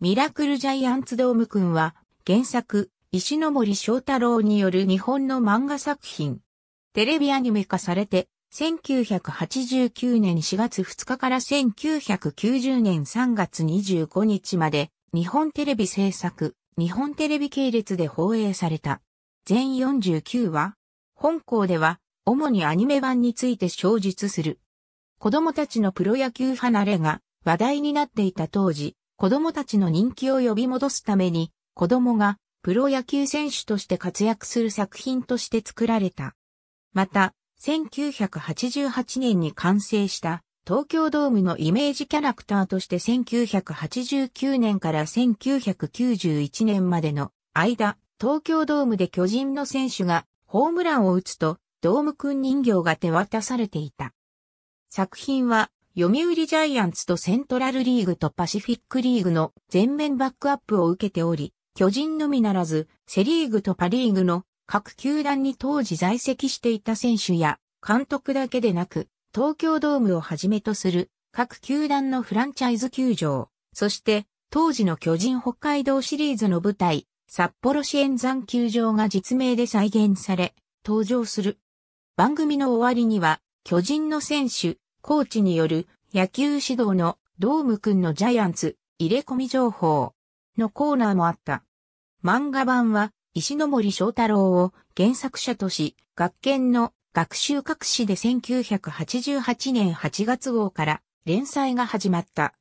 ミラクルジャイアンツドームくんは、原作、石森章太郎による日本の漫画作品。テレビアニメ化されて、1989年4月2日から1990年3月25日まで、日本テレビ制作、日本テレビ系列で放映された。全49話。本校では、主にアニメ版について詳述する。子供たちのプロ野球離れが話題になっていた当時、子供たちの人気を呼び戻すために、子供がプロ野球選手として活躍する作品として作られた。また、1988年に完成した東京ドームのイメージキャラクターとして1989年から1991年までの間、東京ドームで巨人の選手がホームランを打つと、ドームくん人形が手渡されていた。作品は読売ジャイアンツとセントラルリーグとパシフィックリーグの全面バックアップを受けており、巨人のみならず、セリーグとパリーグの各球団に当時在籍していた選手や監督だけでなく、東京ドームをはじめとする各球団のフランチャイズ球場、そして当時の巨人北海道シリーズの舞台、札幌市演山球場が実名で再現され、登場する。番組の終わりには、巨人の選手、コーチによる野球指導のドームくんのジャイアンツ入れ込み情報のコーナーもあった。漫画版は石森章太郎を原作者とし、学研の学習各誌で1988年8月号から連載が始まった。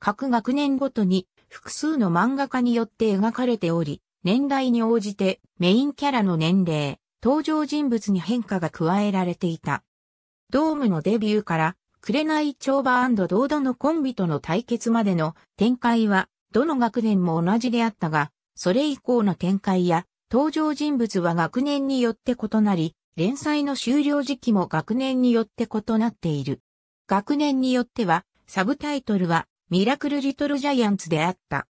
各学年ごとに複数の漫画家によって描かれており、年代に応じてメインキャラの年齢、登場人物に変化が加えられていた。ドームのデビューから、バ帳ドードのコンビとの対決までの展開は、どの学年も同じであったが、それ以降の展開や、登場人物は学年によって異なり、連載の終了時期も学年によって異なっている。学年によっては、サブタイトルは、ミラクルリトルジャイアンツであった。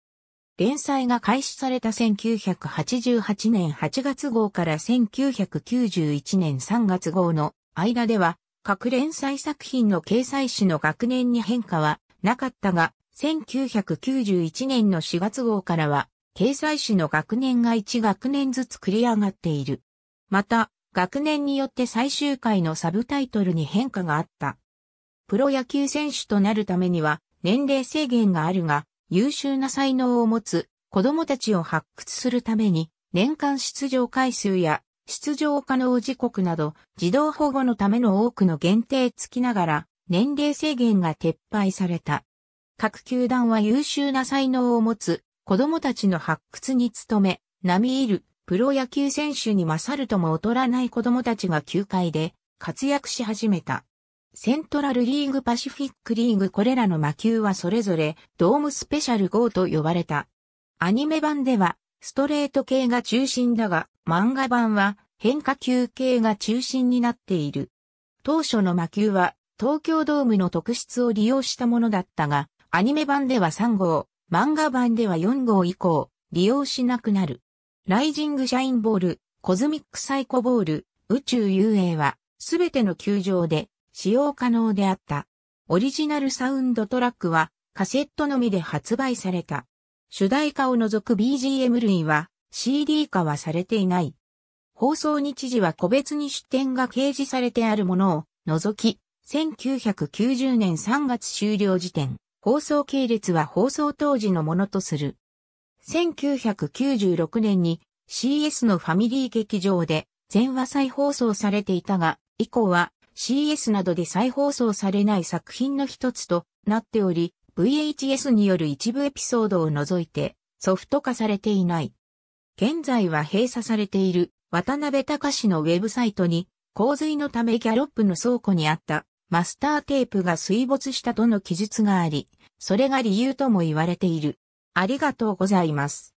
連載が開始された1988年8月号から1991年3月号の間では、各連載作品の掲載誌の学年に変化はなかったが、1991年の4月号からは、掲載誌の学年が1学年ずつ繰り上がっている。また、学年によって最終回のサブタイトルに変化があった。プロ野球選手となるためには年齢制限があるが、優秀な才能を持つ子供たちを発掘するために年間出場回数や出場可能時刻など、児童保護のための多くの限定付きながら、年齢制限が撤廃された。各球団は優秀な才能を持つ子供たちの発掘に努め、並みいるプロ野球選手に勝るとも劣らない子供たちが球界で活躍し始めた。セントラルリーグパシフィックリーグこれらの魔球はそれぞれドームスペシャル号と呼ばれた。アニメ版ではストレート系が中心だが、漫画版は変化球系が中心になっている。当初の魔球は東京ドームの特質を利用したものだったが、アニメ版では3号、漫画版では4号以降、利用しなくなる。ライジングシャインボール、コズミックサイコボール、宇宙遊泳は、すべての球場で使用可能であった。オリジナルサウンドトラックは、カセットのみで発売された。主題歌を除く BGM 類は CD 化はされていない。放送日時は個別に出展が掲示されてあるものを除き、1990年3月終了時点、放送系列は放送当時のものとする。1996年に CS のファミリー劇場で全話再放送されていたが、以降は CS などで再放送されない作品の一つとなっており、VHS による一部エピソードを除いてソフト化されていない。現在は閉鎖されている渡辺隆のウェブサイトに洪水のためギャロップの倉庫にあったマスターテープが水没したとの記述があり、それが理由とも言われている。ありがとうございます。